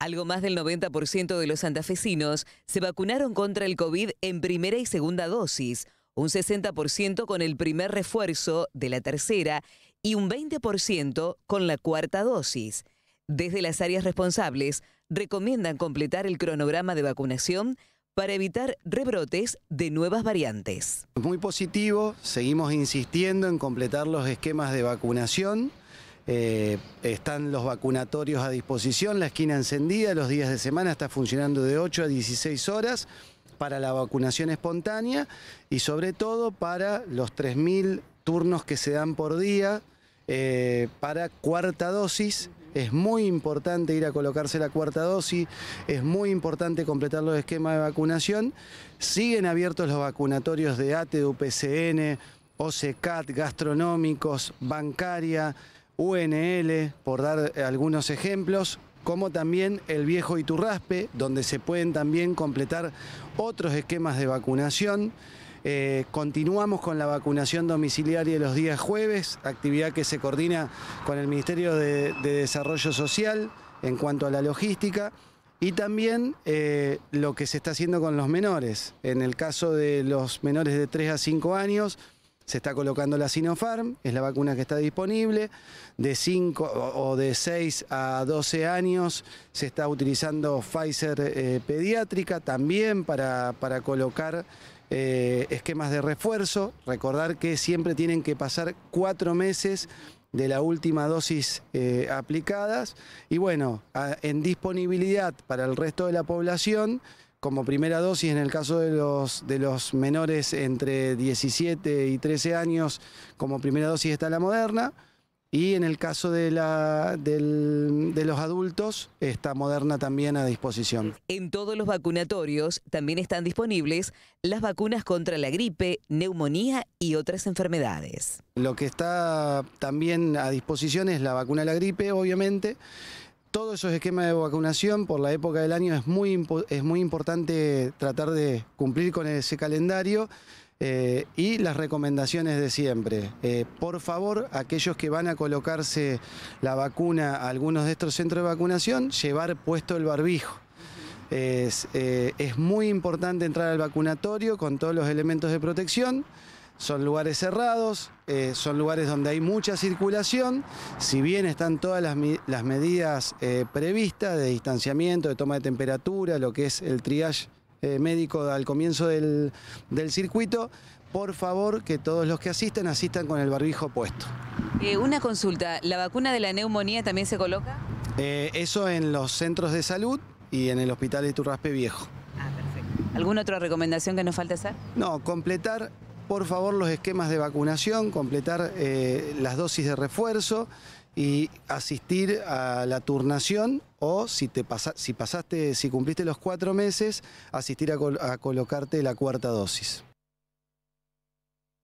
Algo más del 90% de los santafesinos se vacunaron contra el COVID en primera y segunda dosis, un 60% con el primer refuerzo de la tercera y un 20% con la cuarta dosis. Desde las áreas responsables recomiendan completar el cronograma de vacunación para evitar rebrotes de nuevas variantes. Muy positivo, seguimos insistiendo en completar los esquemas de vacunación. Eh, están los vacunatorios a disposición, la esquina encendida, los días de semana está funcionando de 8 a 16 horas para la vacunación espontánea y sobre todo para los 3.000 turnos que se dan por día eh, para cuarta dosis. Es muy importante ir a colocarse la cuarta dosis, es muy importante completar los esquemas de vacunación. Siguen abiertos los vacunatorios de ATE, UPCN, OCCAT, e gastronómicos, bancaria, UNL, por dar eh, algunos ejemplos, como también el viejo Iturraspe, donde se pueden también completar otros esquemas de vacunación. Eh, continuamos con la vacunación domiciliaria los días jueves, actividad que se coordina con el Ministerio de, Desarrollo Social en cuanto a la logística. Y también eh, lo que se está haciendo con los menores. En el caso de los menores de 3 a 5 años, se está colocando la Sinopharm, es la vacuna que está disponible, de 5 o de 6 a 12 años se está utilizando Pfizer eh, pediátrica también para, para colocar eh, esquemas de refuerzo, recordar que siempre tienen que pasar 4 meses de la última dosis eh, aplicadas y bueno, en disponibilidad para el resto de la población como primera dosis en el caso de los, de los menores entre 17 y 13 años, como primera dosis está la Moderna, y en el caso de, la, de los adultos está Moderna también a disposición. En todos los vacunatorios también están disponibles las vacunas contra la gripe, neumonía y otras enfermedades. Lo que está también a disposición es la vacuna de la gripe, obviamente, todos esos esquemas de vacunación por la época del año es muy, es muy importante tratar de cumplir con ese calendario eh, y las recomendaciones de siempre. Eh, por favor, aquellos que van a colocarse la vacuna a algunos de estos centros de vacunación, llevar puesto el barbijo. es eh, muy importante entrar al vacunatorio con todos los elementos de protección son lugares cerrados, eh, son lugares donde hay mucha circulación, si bien están todas las, medidas eh, previstas de distanciamiento, de toma de temperatura, lo que es el triage eh, médico al comienzo del, circuito, por favor que todos los que asisten asistan con el barbijo puesto. una consulta, ¿la vacuna de la neumonía también se coloca? eso en los centros de salud y en el hospital de Turraspe Viejo. Ah, perfecto. ¿Alguna otra recomendación que nos falta hacer? No, completar por favor los esquemas de vacunación, completar eh, las dosis de refuerzo y asistir a la turnación o si, te pasa, si pasaste, si cumpliste los cuatro meses, asistir a colocarte la cuarta dosis.